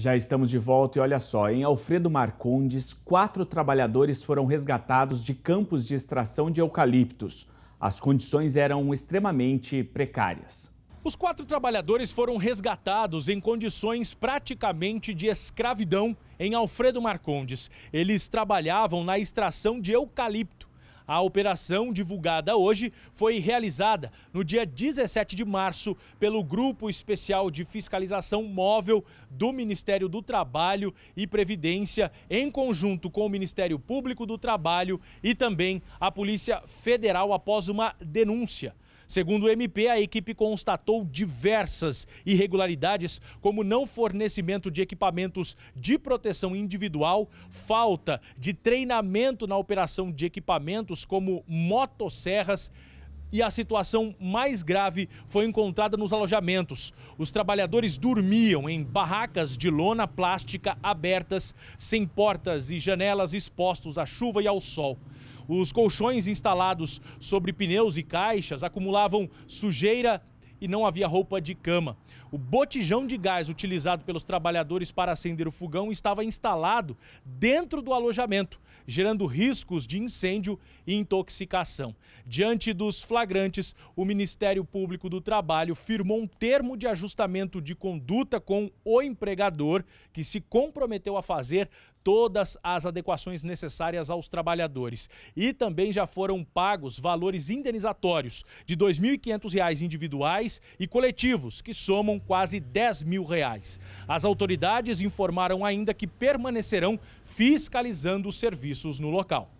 Já estamos de volta e olha só, em Alfredo Marcondes, quatro trabalhadores foram resgatados de campos de extração de eucaliptos. As condições eram extremamente precárias. Os quatro trabalhadores foram resgatados em condições praticamente de escravidão em Alfredo Marcondes. Eles trabalhavam na extração de eucalipto. A operação divulgada hoje foi realizada no dia 17 de março pelo Grupo Especial de Fiscalização Móvel do Ministério do Trabalho e Previdência, em conjunto com o Ministério Público do Trabalho e também a Polícia Federal, após uma denúncia. Segundo o MP, a equipe constatou diversas irregularidades, como não fornecimento de equipamentos de proteção individual, falta de treinamento na operação de equipamentos como motosserras e a situação mais grave foi encontrada nos alojamentos. Os trabalhadores dormiam em barracas de lona plástica abertas, sem portas e janelas expostos à chuva e ao sol. Os colchões instalados sobre pneus e caixas acumulavam sujeira, e não havia roupa de cama. O botijão de gás utilizado pelos trabalhadores para acender o fogão estava instalado dentro do alojamento, gerando riscos de incêndio e intoxicação. Diante dos flagrantes, o Ministério Público do Trabalho firmou um termo de ajustamento de conduta com o empregador, que se comprometeu a fazer todas as adequações necessárias aos trabalhadores. E também já foram pagos valores indenizatórios de R$ 2.500 individuais individuais e coletivos, que somam quase 10 mil reais. As autoridades informaram ainda que permanecerão fiscalizando os serviços no local.